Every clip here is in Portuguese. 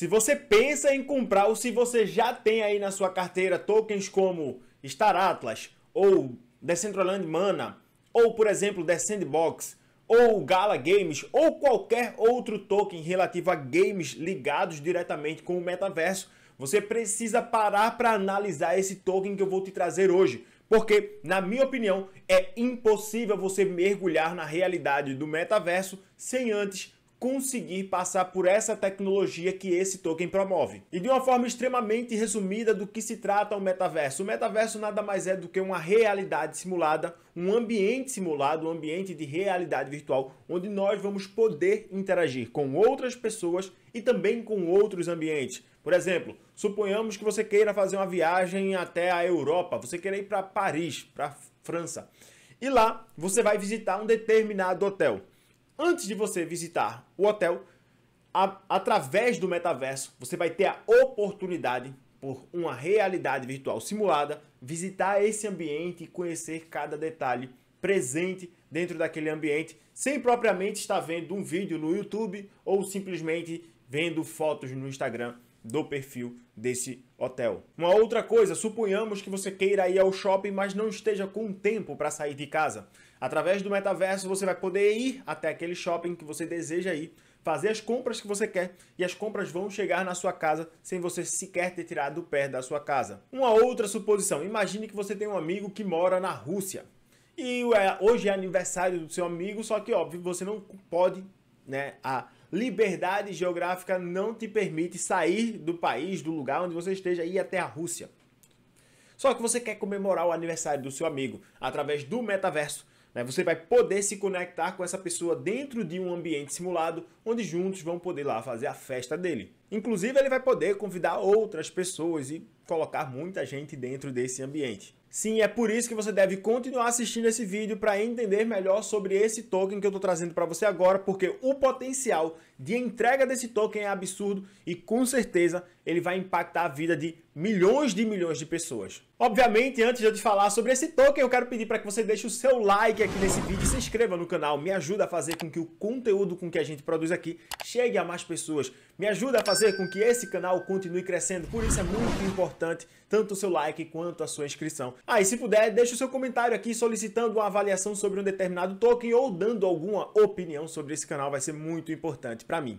Se você pensa em comprar ou se você já tem aí na sua carteira tokens como Star Atlas ou Decentraland Mana ou, por exemplo, The Sandbox ou Gala Games ou qualquer outro token relativo a games ligados diretamente com o metaverso, você precisa parar para analisar esse token que eu vou te trazer hoje. Porque, na minha opinião, é impossível você mergulhar na realidade do metaverso sem antes conseguir passar por essa tecnologia que esse token promove. E de uma forma extremamente resumida do que se trata o metaverso. O metaverso nada mais é do que uma realidade simulada, um ambiente simulado, um ambiente de realidade virtual, onde nós vamos poder interagir com outras pessoas e também com outros ambientes. Por exemplo, suponhamos que você queira fazer uma viagem até a Europa, você queira ir para Paris, para França. E lá você vai visitar um determinado hotel. Antes de você visitar o hotel, a, através do metaverso, você vai ter a oportunidade, por uma realidade virtual simulada, visitar esse ambiente e conhecer cada detalhe presente dentro daquele ambiente, sem propriamente estar vendo um vídeo no YouTube ou simplesmente vendo fotos no Instagram do perfil desse hotel. Uma outra coisa, suponhamos que você queira ir ao shopping, mas não esteja com tempo para sair de casa. Através do metaverso você vai poder ir até aquele shopping que você deseja ir, fazer as compras que você quer e as compras vão chegar na sua casa sem você sequer ter tirado o pé da sua casa. Uma outra suposição, imagine que você tem um amigo que mora na Rússia. E hoje é aniversário do seu amigo, só que óbvio, você não pode, né, a liberdade geográfica não te permite sair do país, do lugar onde você esteja e ir até a Rússia. Só que você quer comemorar o aniversário do seu amigo através do metaverso. Né? Você vai poder se conectar com essa pessoa dentro de um ambiente simulado, onde juntos vão poder lá fazer a festa dele. Inclusive, ele vai poder convidar outras pessoas e colocar muita gente dentro desse ambiente. Sim, é por isso que você deve continuar assistindo esse vídeo para entender melhor sobre esse token que eu estou trazendo para você agora, porque o potencial de entrega desse token é absurdo e com certeza ele vai impactar a vida de milhões de milhões de pessoas. Obviamente, antes de eu te falar sobre esse token, eu quero pedir para que você deixe o seu like aqui nesse vídeo, se inscreva no canal, me ajuda a fazer com que o conteúdo com que a gente produz aqui chegue a mais pessoas, me ajuda a fazer com que esse canal continue crescendo, por isso é muito importante importante tanto o seu like quanto a sua inscrição. Aí, ah, se puder, deixe o seu comentário aqui solicitando uma avaliação sobre um determinado token ou dando alguma opinião sobre esse canal, vai ser muito importante para mim.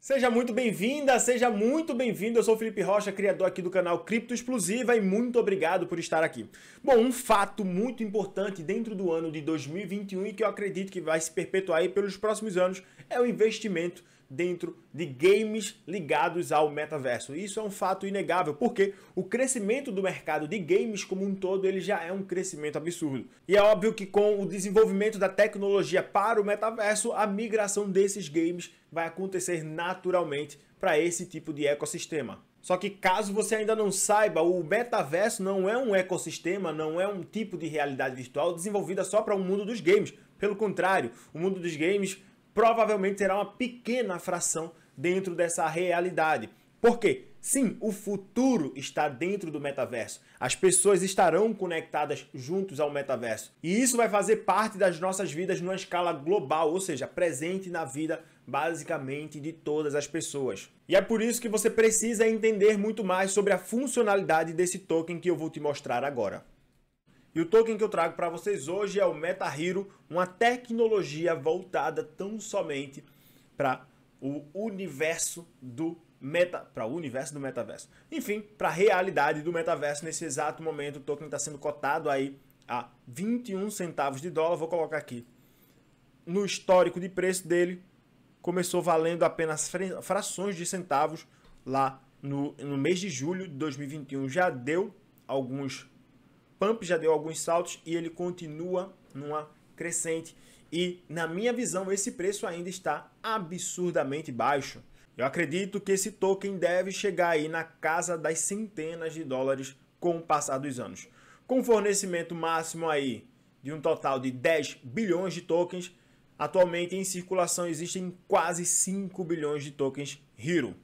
Seja muito bem-vinda, seja muito bem-vindo. Eu sou o Felipe Rocha, criador aqui do canal Cripto Explosiva e muito obrigado por estar aqui. Bom, um fato muito importante dentro do ano de 2021 e que eu acredito que vai se perpetuar aí pelos próximos anos é o investimento dentro de games ligados ao metaverso. Isso é um fato inegável, porque o crescimento do mercado de games como um todo, ele já é um crescimento absurdo. E é óbvio que com o desenvolvimento da tecnologia para o metaverso, a migração desses games vai acontecer naturalmente para esse tipo de ecossistema. Só que caso você ainda não saiba, o metaverso não é um ecossistema, não é um tipo de realidade virtual desenvolvida só para o um mundo dos games. Pelo contrário, o mundo dos games provavelmente será uma pequena fração dentro dessa realidade. Por quê? Sim, o futuro está dentro do metaverso. As pessoas estarão conectadas juntos ao metaverso. E isso vai fazer parte das nossas vidas numa escala global, ou seja, presente na vida basicamente de todas as pessoas. E é por isso que você precisa entender muito mais sobre a funcionalidade desse token que eu vou te mostrar agora. E o token que eu trago para vocês hoje é o MetaHero, uma tecnologia voltada tão somente para o universo do meta, para o universo do metaverso. Enfim, para a realidade do metaverso nesse exato momento, o token está sendo cotado aí a 21 centavos de dólar, vou colocar aqui. No histórico de preço dele, começou valendo apenas frações de centavos lá no, no mês de julho de 2021. Já deu alguns Pump já deu alguns saltos e ele continua numa crescente. E, na minha visão, esse preço ainda está absurdamente baixo. Eu acredito que esse token deve chegar aí na casa das centenas de dólares com o passar dos anos. Com fornecimento máximo aí de um total de 10 bilhões de tokens, atualmente em circulação existem quase 5 bilhões de tokens Hero.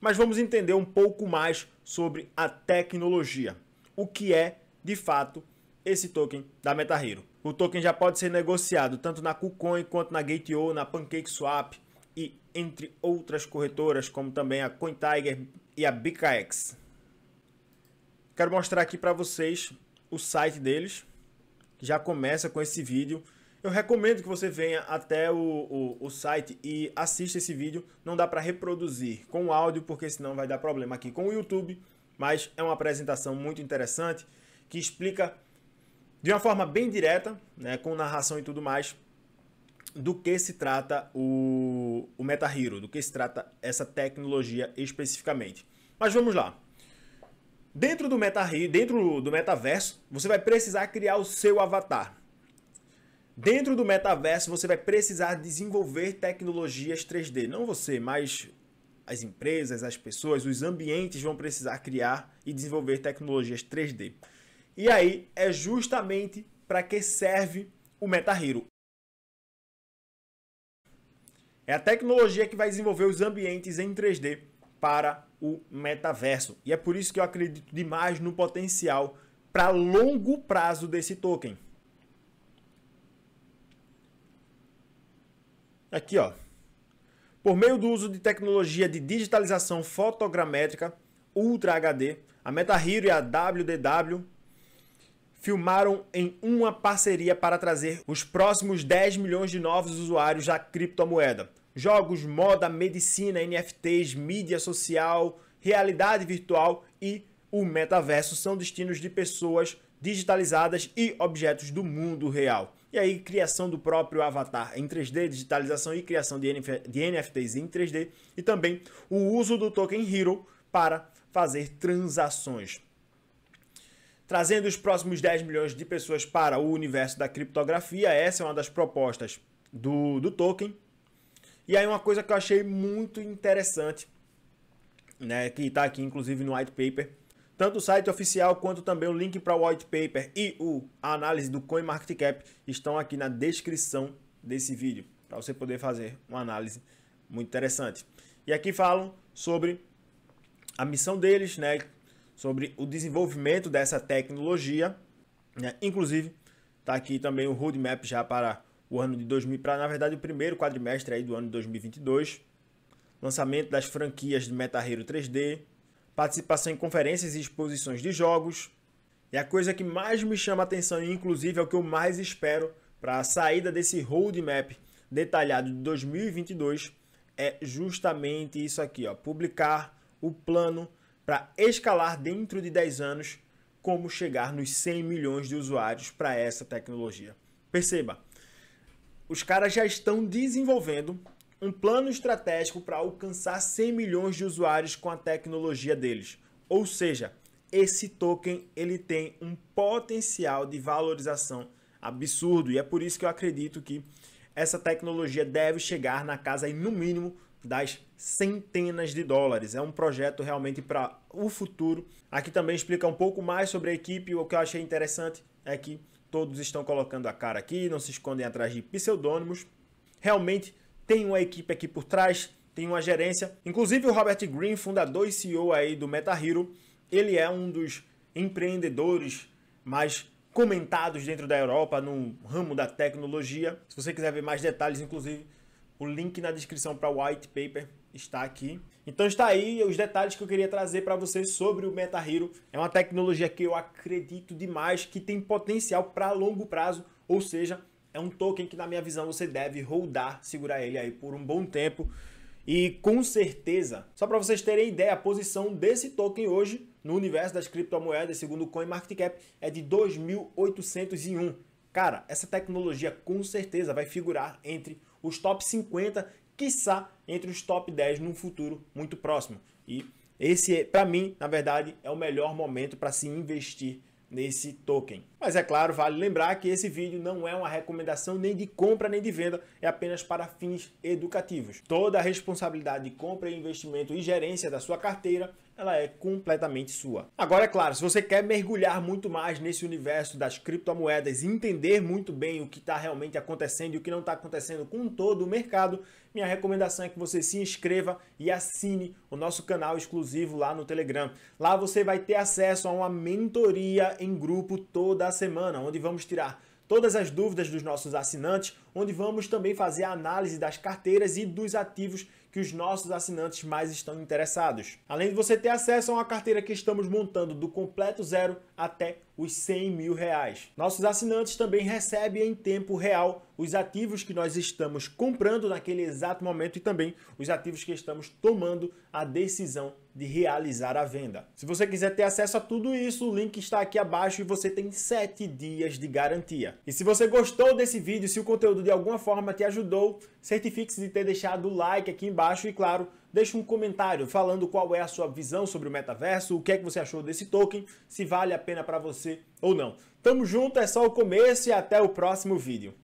Mas vamos entender um pouco mais sobre a tecnologia. O que é de fato, esse token da MetaHero. O token já pode ser negociado tanto na KuCoin quanto na Gate.io, na PancakeSwap e entre outras corretoras, como também a CoinTiger e a BKX. Quero mostrar aqui para vocês o site deles. Já começa com esse vídeo. Eu recomendo que você venha até o, o, o site e assista esse vídeo. Não dá para reproduzir com áudio, porque senão vai dar problema aqui com o YouTube. Mas é uma apresentação muito interessante que explica de uma forma bem direta, né, com narração e tudo mais, do que se trata o, o Hero, do que se trata essa tecnologia especificamente. Mas vamos lá. Dentro do, Meta, dentro do metaverso, você vai precisar criar o seu avatar. Dentro do metaverso, você vai precisar desenvolver tecnologias 3D. Não você, mas as empresas, as pessoas, os ambientes vão precisar criar e desenvolver tecnologias 3D. E aí é justamente para que serve o Meta Hero. É a tecnologia que vai desenvolver os ambientes em 3D para o metaverso. E é por isso que eu acredito demais no potencial para longo prazo desse token. Aqui, ó. Por meio do uso de tecnologia de digitalização fotogramétrica Ultra HD, a MetaHero e a WDW filmaram em uma parceria para trazer os próximos 10 milhões de novos usuários à criptomoeda. Jogos, moda, medicina, NFTs, mídia social, realidade virtual e o metaverso são destinos de pessoas digitalizadas e objetos do mundo real. E aí, criação do próprio avatar em 3D, digitalização e criação de, NF de NFTs em 3D, e também o uso do token Hero para fazer transações trazendo os próximos 10 milhões de pessoas para o universo da criptografia. Essa é uma das propostas do, do token. E aí uma coisa que eu achei muito interessante, né, que está aqui inclusive no white paper, tanto o site oficial quanto também o link para o white paper e o, a análise do CoinMarketCap estão aqui na descrição desse vídeo, para você poder fazer uma análise muito interessante. E aqui falam sobre a missão deles, né, sobre o desenvolvimento dessa tecnologia. Né? Inclusive, está aqui também o roadmap já para o ano de 2000, para na verdade o primeiro quadrimestre aí do ano de 2022. Lançamento das franquias de Hero 3D, participação em conferências e exposições de jogos. E a coisa que mais me chama a atenção, e inclusive é o que eu mais espero para a saída desse roadmap detalhado de 2022, é justamente isso aqui, ó, publicar o plano para escalar dentro de 10 anos como chegar nos 100 milhões de usuários para essa tecnologia. Perceba, os caras já estão desenvolvendo um plano estratégico para alcançar 100 milhões de usuários com a tecnologia deles. Ou seja, esse token ele tem um potencial de valorização absurdo e é por isso que eu acredito que essa tecnologia deve chegar na casa e no mínimo das centenas de dólares. É um projeto realmente para o futuro. Aqui também explica um pouco mais sobre a equipe. O que eu achei interessante é que todos estão colocando a cara aqui, não se escondem atrás de pseudônimos. Realmente tem uma equipe aqui por trás, tem uma gerência. Inclusive o Robert Green, fundador e CEO aí do Meta Hero, ele é um dos empreendedores mais comentados dentro da Europa no ramo da tecnologia. Se você quiser ver mais detalhes, inclusive o link na descrição para o white paper está aqui. Então está aí os detalhes que eu queria trazer para vocês sobre o Hero. É uma tecnologia que eu acredito demais que tem potencial para longo prazo, ou seja, é um token que na minha visão você deve rodar, segurar ele aí por um bom tempo. E com certeza, só para vocês terem ideia, a posição desse token hoje no universo das criptomoedas, segundo o CoinMarketCap, é de 2.801. Cara, essa tecnologia com certeza vai figurar entre os top 50, quiçá entre os top 10 num futuro muito próximo. E esse, para mim, na verdade, é o melhor momento para se investir nesse token. Mas é claro, vale lembrar que esse vídeo não é uma recomendação nem de compra nem de venda, é apenas para fins educativos. Toda a responsabilidade de compra, e investimento e gerência da sua carteira ela é completamente sua. Agora, é claro, se você quer mergulhar muito mais nesse universo das criptomoedas e entender muito bem o que está realmente acontecendo e o que não está acontecendo com todo o mercado, minha recomendação é que você se inscreva e assine o nosso canal exclusivo lá no Telegram. Lá você vai ter acesso a uma mentoria em grupo toda semana, onde vamos tirar todas as dúvidas dos nossos assinantes, onde vamos também fazer a análise das carteiras e dos ativos que os nossos assinantes mais estão interessados. Além de você ter acesso a uma carteira que estamos montando do completo zero até os 100 mil reais. Nossos assinantes também recebem em tempo real os ativos que nós estamos comprando naquele exato momento e também os ativos que estamos tomando a decisão de realizar a venda. Se você quiser ter acesso a tudo isso, o link está aqui abaixo e você tem 7 dias de garantia. E se você gostou desse vídeo, se o conteúdo de alguma forma te ajudou, certifique-se de ter deixado o like aqui embaixo e, claro, deixe um comentário falando qual é a sua visão sobre o metaverso, o que é que você achou desse token, se vale a pena para você ou não. Tamo junto, é só o começo e até o próximo vídeo.